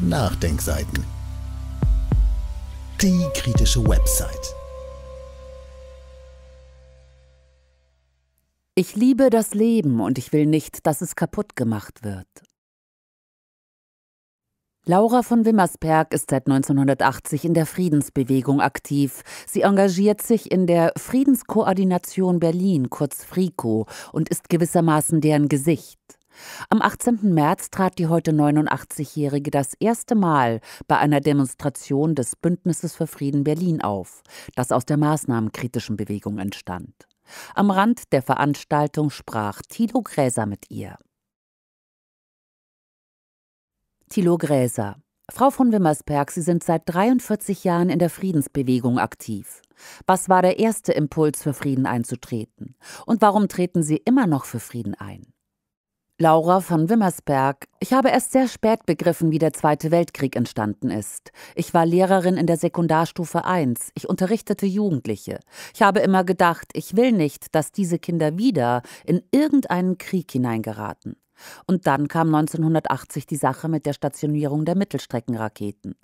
Nachdenkseiten. Die kritische Website. Ich liebe das Leben und ich will nicht, dass es kaputt gemacht wird. Laura von Wimmersberg ist seit 1980 in der Friedensbewegung aktiv. Sie engagiert sich in der Friedenskoordination Berlin, kurz FRICO, und ist gewissermaßen deren Gesicht. Am 18. März trat die heute 89-Jährige das erste Mal bei einer Demonstration des Bündnisses für Frieden Berlin auf, das aus der maßnahmenkritischen Bewegung entstand. Am Rand der Veranstaltung sprach Thilo Gräser mit ihr. Thilo Gräser. Frau von Wimmersberg, Sie sind seit 43 Jahren in der Friedensbewegung aktiv. Was war der erste Impuls, für Frieden einzutreten? Und warum treten Sie immer noch für Frieden ein? Laura von Wimmersberg. Ich habe erst sehr spät begriffen, wie der Zweite Weltkrieg entstanden ist. Ich war Lehrerin in der Sekundarstufe 1. Ich unterrichtete Jugendliche. Ich habe immer gedacht, ich will nicht, dass diese Kinder wieder in irgendeinen Krieg hineingeraten. Und dann kam 1980 die Sache mit der Stationierung der Mittelstreckenraketen.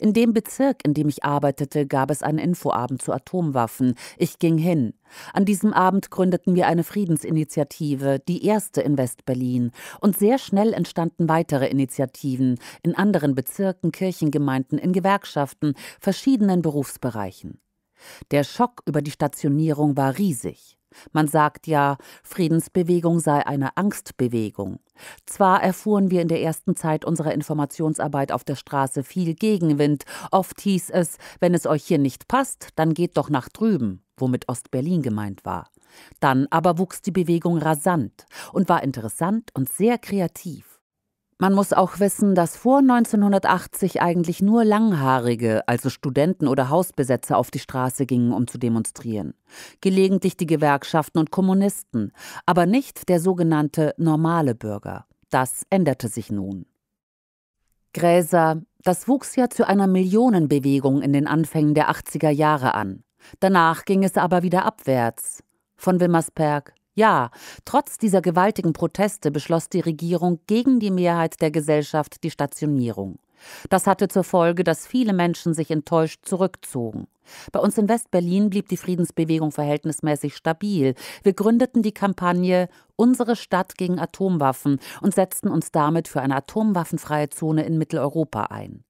In dem Bezirk, in dem ich arbeitete, gab es einen Infoabend zu Atomwaffen. Ich ging hin. An diesem Abend gründeten wir eine Friedensinitiative, die erste in West-Berlin. Und sehr schnell entstanden weitere Initiativen in anderen Bezirken, Kirchengemeinden, in Gewerkschaften, verschiedenen Berufsbereichen. Der Schock über die Stationierung war riesig. Man sagt ja, Friedensbewegung sei eine Angstbewegung. Zwar erfuhren wir in der ersten Zeit unserer Informationsarbeit auf der Straße viel Gegenwind. Oft hieß es, wenn es euch hier nicht passt, dann geht doch nach drüben, womit Ostberlin gemeint war. Dann aber wuchs die Bewegung rasant und war interessant und sehr kreativ. Man muss auch wissen, dass vor 1980 eigentlich nur Langhaarige, also Studenten oder Hausbesetzer, auf die Straße gingen, um zu demonstrieren. Gelegentlich die Gewerkschaften und Kommunisten, aber nicht der sogenannte normale Bürger. Das änderte sich nun. Gräser, das wuchs ja zu einer Millionenbewegung in den Anfängen der 80er Jahre an. Danach ging es aber wieder abwärts. Von Wilmersberg ja, trotz dieser gewaltigen Proteste beschloss die Regierung gegen die Mehrheit der Gesellschaft die Stationierung. Das hatte zur Folge, dass viele Menschen sich enttäuscht zurückzogen. Bei uns in Westberlin blieb die Friedensbewegung verhältnismäßig stabil. Wir gründeten die Kampagne Unsere Stadt gegen Atomwaffen und setzten uns damit für eine atomwaffenfreie Zone in Mitteleuropa ein.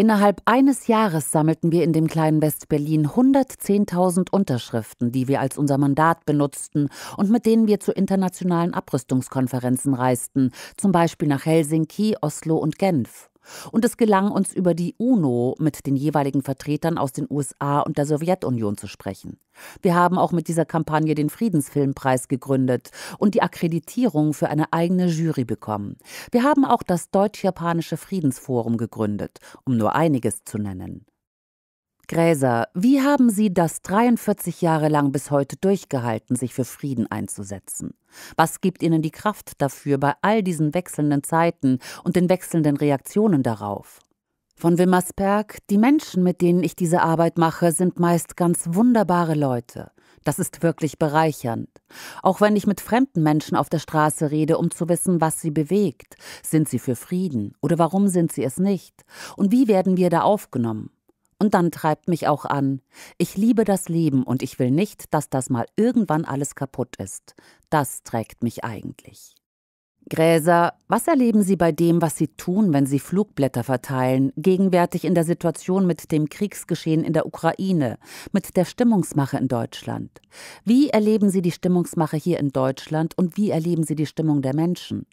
Innerhalb eines Jahres sammelten wir in dem kleinen Westberlin 110.000 Unterschriften, die wir als unser Mandat benutzten und mit denen wir zu internationalen Abrüstungskonferenzen reisten, zum Beispiel nach Helsinki, Oslo und Genf. Und es gelang uns über die UNO mit den jeweiligen Vertretern aus den USA und der Sowjetunion zu sprechen. Wir haben auch mit dieser Kampagne den Friedensfilmpreis gegründet und die Akkreditierung für eine eigene Jury bekommen. Wir haben auch das Deutsch-Japanische Friedensforum gegründet, um nur einiges zu nennen. Gräser, wie haben Sie das 43 Jahre lang bis heute durchgehalten, sich für Frieden einzusetzen? Was gibt Ihnen die Kraft dafür bei all diesen wechselnden Zeiten und den wechselnden Reaktionen darauf? Von Wimmersberg, die Menschen, mit denen ich diese Arbeit mache, sind meist ganz wunderbare Leute. Das ist wirklich bereichernd. Auch wenn ich mit fremden Menschen auf der Straße rede, um zu wissen, was sie bewegt. Sind sie für Frieden oder warum sind sie es nicht? Und wie werden wir da aufgenommen? Und dann treibt mich auch an. Ich liebe das Leben und ich will nicht, dass das mal irgendwann alles kaputt ist. Das trägt mich eigentlich. Gräser, was erleben Sie bei dem, was Sie tun, wenn Sie Flugblätter verteilen, gegenwärtig in der Situation mit dem Kriegsgeschehen in der Ukraine, mit der Stimmungsmache in Deutschland? Wie erleben Sie die Stimmungsmache hier in Deutschland und wie erleben Sie die Stimmung der Menschen?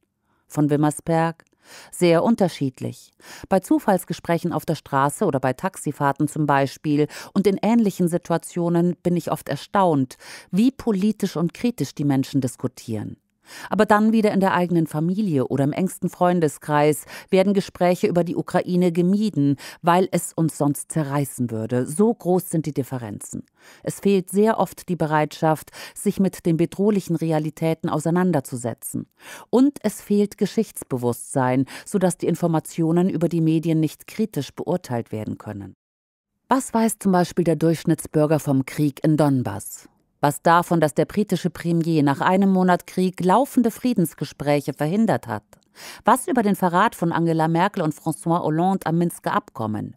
Von Wimmersberg sehr unterschiedlich. Bei Zufallsgesprächen auf der Straße oder bei Taxifahrten zum Beispiel und in ähnlichen Situationen bin ich oft erstaunt, wie politisch und kritisch die Menschen diskutieren. Aber dann wieder in der eigenen Familie oder im engsten Freundeskreis werden Gespräche über die Ukraine gemieden, weil es uns sonst zerreißen würde. So groß sind die Differenzen. Es fehlt sehr oft die Bereitschaft, sich mit den bedrohlichen Realitäten auseinanderzusetzen. Und es fehlt Geschichtsbewusstsein, sodass die Informationen über die Medien nicht kritisch beurteilt werden können. Was weiß zum Beispiel der Durchschnittsbürger vom Krieg in Donbass? was davon, dass der britische Premier nach einem Monat Krieg laufende Friedensgespräche verhindert hat, was über den Verrat von Angela Merkel und François Hollande am Minsker Abkommen.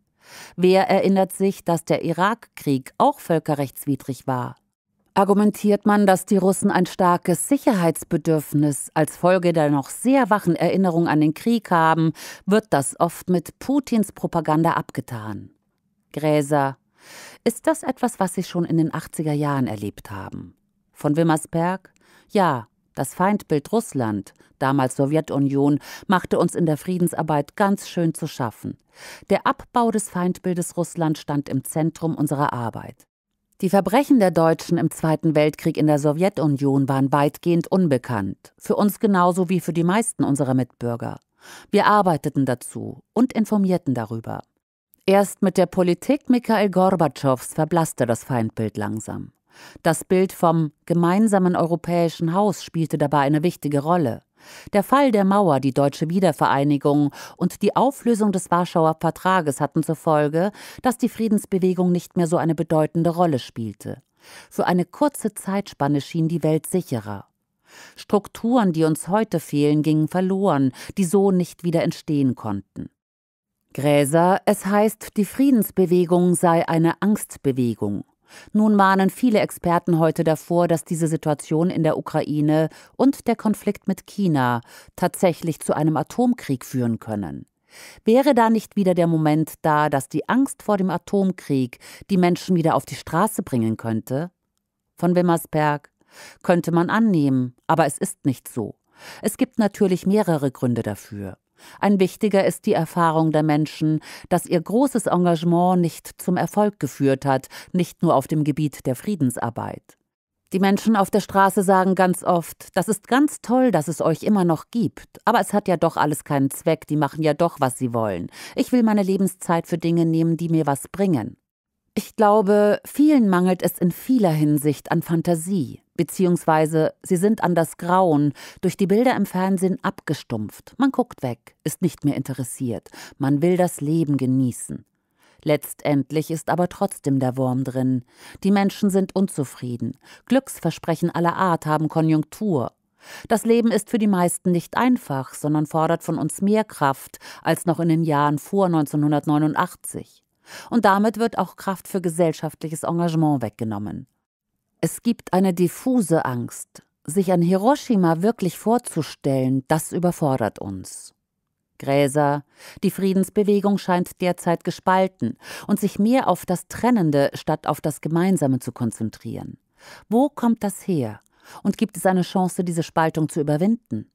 Wer erinnert sich, dass der Irakkrieg auch völkerrechtswidrig war? argumentiert man, dass die Russen ein starkes Sicherheitsbedürfnis als Folge der noch sehr wachen Erinnerung an den Krieg haben, wird das oft mit Putins Propaganda abgetan. Gräser, ist das etwas, was Sie schon in den 80er Jahren erlebt haben? Von Wimmersberg? Ja, das Feindbild Russland, damals Sowjetunion, machte uns in der Friedensarbeit ganz schön zu schaffen. Der Abbau des Feindbildes Russland stand im Zentrum unserer Arbeit. Die Verbrechen der Deutschen im Zweiten Weltkrieg in der Sowjetunion waren weitgehend unbekannt, für uns genauso wie für die meisten unserer Mitbürger. Wir arbeiteten dazu und informierten darüber. Erst mit der Politik Mikhail Gorbatschows verblasste das Feindbild langsam. Das Bild vom gemeinsamen europäischen Haus spielte dabei eine wichtige Rolle. Der Fall der Mauer, die deutsche Wiedervereinigung und die Auflösung des Warschauer Vertrages hatten zur Folge, dass die Friedensbewegung nicht mehr so eine bedeutende Rolle spielte. Für eine kurze Zeitspanne schien die Welt sicherer. Strukturen, die uns heute fehlen, gingen verloren, die so nicht wieder entstehen konnten. Gräser, es heißt, die Friedensbewegung sei eine Angstbewegung. Nun mahnen viele Experten heute davor, dass diese Situation in der Ukraine und der Konflikt mit China tatsächlich zu einem Atomkrieg führen können. Wäre da nicht wieder der Moment da, dass die Angst vor dem Atomkrieg die Menschen wieder auf die Straße bringen könnte? Von Wimmersberg könnte man annehmen, aber es ist nicht so. Es gibt natürlich mehrere Gründe dafür. Ein wichtiger ist die Erfahrung der Menschen, dass ihr großes Engagement nicht zum Erfolg geführt hat, nicht nur auf dem Gebiet der Friedensarbeit. Die Menschen auf der Straße sagen ganz oft, das ist ganz toll, dass es euch immer noch gibt, aber es hat ja doch alles keinen Zweck, die machen ja doch, was sie wollen. Ich will meine Lebenszeit für Dinge nehmen, die mir was bringen. Ich glaube, vielen mangelt es in vieler Hinsicht an Fantasie beziehungsweise sie sind an das Grauen durch die Bilder im Fernsehen abgestumpft. Man guckt weg, ist nicht mehr interessiert, man will das Leben genießen. Letztendlich ist aber trotzdem der Wurm drin. Die Menschen sind unzufrieden. Glücksversprechen aller Art haben Konjunktur. Das Leben ist für die meisten nicht einfach, sondern fordert von uns mehr Kraft als noch in den Jahren vor 1989. Und damit wird auch Kraft für gesellschaftliches Engagement weggenommen. Es gibt eine diffuse Angst. Sich an Hiroshima wirklich vorzustellen, das überfordert uns. Gräser. Die Friedensbewegung scheint derzeit gespalten und sich mehr auf das Trennende statt auf das Gemeinsame zu konzentrieren. Wo kommt das her? Und gibt es eine Chance, diese Spaltung zu überwinden?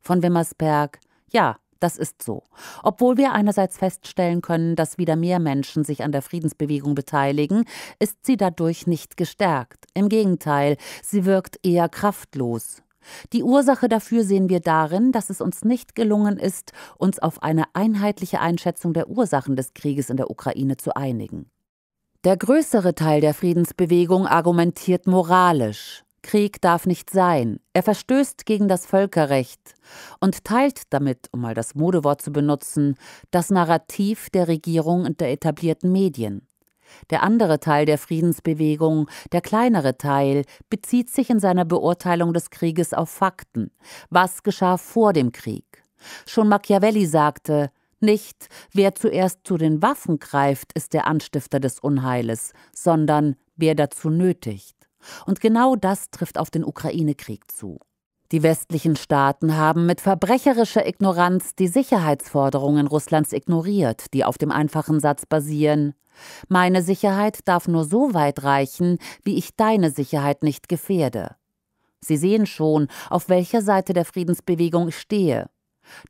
Von Wimmersberg, ja, das ist so. Obwohl wir einerseits feststellen können, dass wieder mehr Menschen sich an der Friedensbewegung beteiligen, ist sie dadurch nicht gestärkt. Im Gegenteil, sie wirkt eher kraftlos. Die Ursache dafür sehen wir darin, dass es uns nicht gelungen ist, uns auf eine einheitliche Einschätzung der Ursachen des Krieges in der Ukraine zu einigen. Der größere Teil der Friedensbewegung argumentiert moralisch. Krieg darf nicht sein, er verstößt gegen das Völkerrecht und teilt damit, um mal das Modewort zu benutzen, das Narrativ der Regierung und der etablierten Medien. Der andere Teil der Friedensbewegung, der kleinere Teil, bezieht sich in seiner Beurteilung des Krieges auf Fakten. Was geschah vor dem Krieg? Schon Machiavelli sagte, nicht, wer zuerst zu den Waffen greift, ist der Anstifter des Unheiles, sondern wer dazu nötigt. Und genau das trifft auf den Ukraine-Krieg zu. Die westlichen Staaten haben mit verbrecherischer Ignoranz die Sicherheitsforderungen Russlands ignoriert, die auf dem einfachen Satz basieren Meine Sicherheit darf nur so weit reichen, wie ich deine Sicherheit nicht gefährde. Sie sehen schon, auf welcher Seite der Friedensbewegung ich stehe.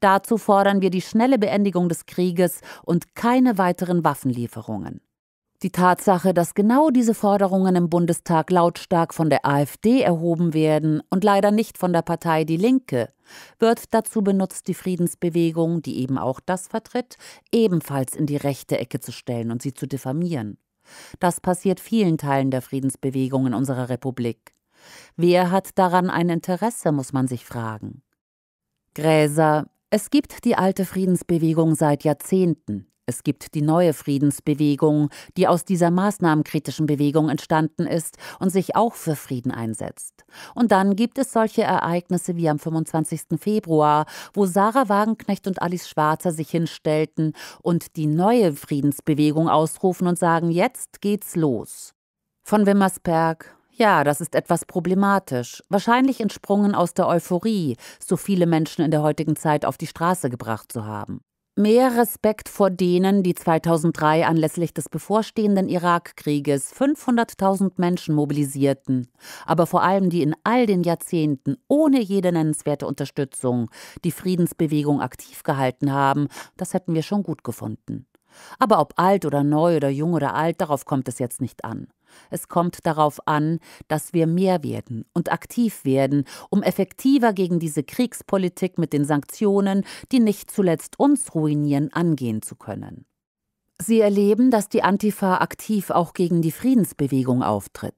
Dazu fordern wir die schnelle Beendigung des Krieges und keine weiteren Waffenlieferungen. Die Tatsache, dass genau diese Forderungen im Bundestag lautstark von der AfD erhoben werden und leider nicht von der Partei Die Linke, wird dazu benutzt, die Friedensbewegung, die eben auch das vertritt, ebenfalls in die rechte Ecke zu stellen und sie zu diffamieren. Das passiert vielen Teilen der Friedensbewegung in unserer Republik. Wer hat daran ein Interesse, muss man sich fragen. Gräser, es gibt die alte Friedensbewegung seit Jahrzehnten. Es gibt die neue Friedensbewegung, die aus dieser maßnahmenkritischen Bewegung entstanden ist und sich auch für Frieden einsetzt. Und dann gibt es solche Ereignisse wie am 25. Februar, wo Sarah Wagenknecht und Alice Schwarzer sich hinstellten und die neue Friedensbewegung ausrufen und sagen, jetzt geht's los. Von Wimmersberg, ja, das ist etwas problematisch, wahrscheinlich entsprungen aus der Euphorie, so viele Menschen in der heutigen Zeit auf die Straße gebracht zu haben mehr Respekt vor denen, die 2003 anlässlich des bevorstehenden Irakkrieges 500.000 Menschen mobilisierten, aber vor allem die in all den Jahrzehnten ohne jede nennenswerte Unterstützung die Friedensbewegung aktiv gehalten haben, das hätten wir schon gut gefunden. Aber ob alt oder neu oder jung oder alt, darauf kommt es jetzt nicht an. Es kommt darauf an, dass wir mehr werden und aktiv werden, um effektiver gegen diese Kriegspolitik mit den Sanktionen, die nicht zuletzt uns ruinieren, angehen zu können. Sie erleben, dass die Antifa aktiv auch gegen die Friedensbewegung auftritt.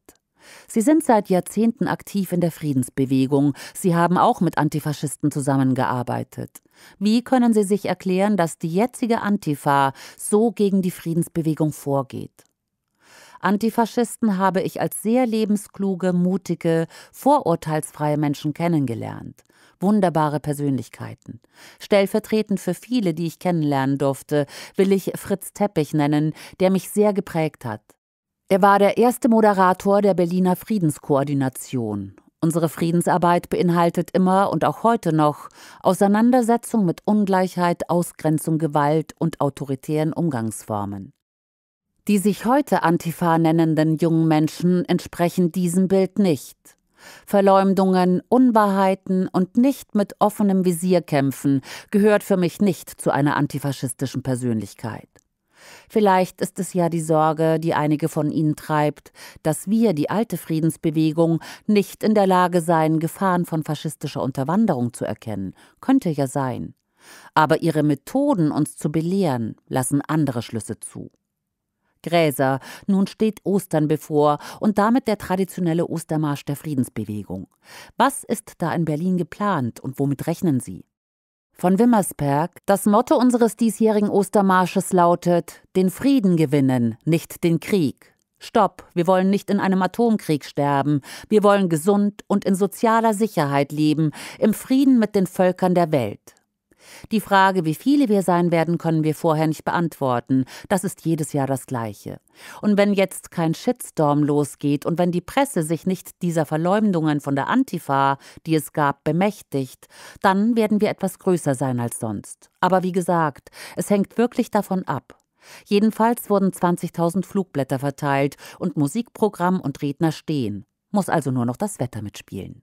Sie sind seit Jahrzehnten aktiv in der Friedensbewegung. Sie haben auch mit Antifaschisten zusammengearbeitet. Wie können Sie sich erklären, dass die jetzige Antifa so gegen die Friedensbewegung vorgeht? Antifaschisten habe ich als sehr lebenskluge, mutige, vorurteilsfreie Menschen kennengelernt. Wunderbare Persönlichkeiten. Stellvertretend für viele, die ich kennenlernen durfte, will ich Fritz Teppich nennen, der mich sehr geprägt hat. Er war der erste Moderator der Berliner Friedenskoordination Unsere Friedensarbeit beinhaltet immer und auch heute noch Auseinandersetzung mit Ungleichheit, Ausgrenzung, Gewalt und autoritären Umgangsformen. Die sich heute Antifa nennenden jungen Menschen entsprechen diesem Bild nicht. Verleumdungen, Unwahrheiten und nicht mit offenem Visier kämpfen gehört für mich nicht zu einer antifaschistischen Persönlichkeit. Vielleicht ist es ja die Sorge, die einige von ihnen treibt, dass wir, die alte Friedensbewegung, nicht in der Lage seien, Gefahren von faschistischer Unterwanderung zu erkennen. Könnte ja sein. Aber ihre Methoden, uns zu belehren, lassen andere Schlüsse zu. Gräser. Nun steht Ostern bevor und damit der traditionelle Ostermarsch der Friedensbewegung. Was ist da in Berlin geplant und womit rechnen Sie? Von Wimmersberg, das Motto unseres diesjährigen Ostermarsches lautet: Den Frieden gewinnen, nicht den Krieg. Stopp, wir wollen nicht in einem Atomkrieg sterben. Wir wollen gesund und in sozialer Sicherheit leben, im Frieden mit den Völkern der Welt. Die Frage, wie viele wir sein werden, können wir vorher nicht beantworten. Das ist jedes Jahr das Gleiche. Und wenn jetzt kein Shitstorm losgeht und wenn die Presse sich nicht dieser Verleumdungen von der Antifa, die es gab, bemächtigt, dann werden wir etwas größer sein als sonst. Aber wie gesagt, es hängt wirklich davon ab. Jedenfalls wurden 20.000 Flugblätter verteilt und Musikprogramm und Redner stehen. Muss also nur noch das Wetter mitspielen.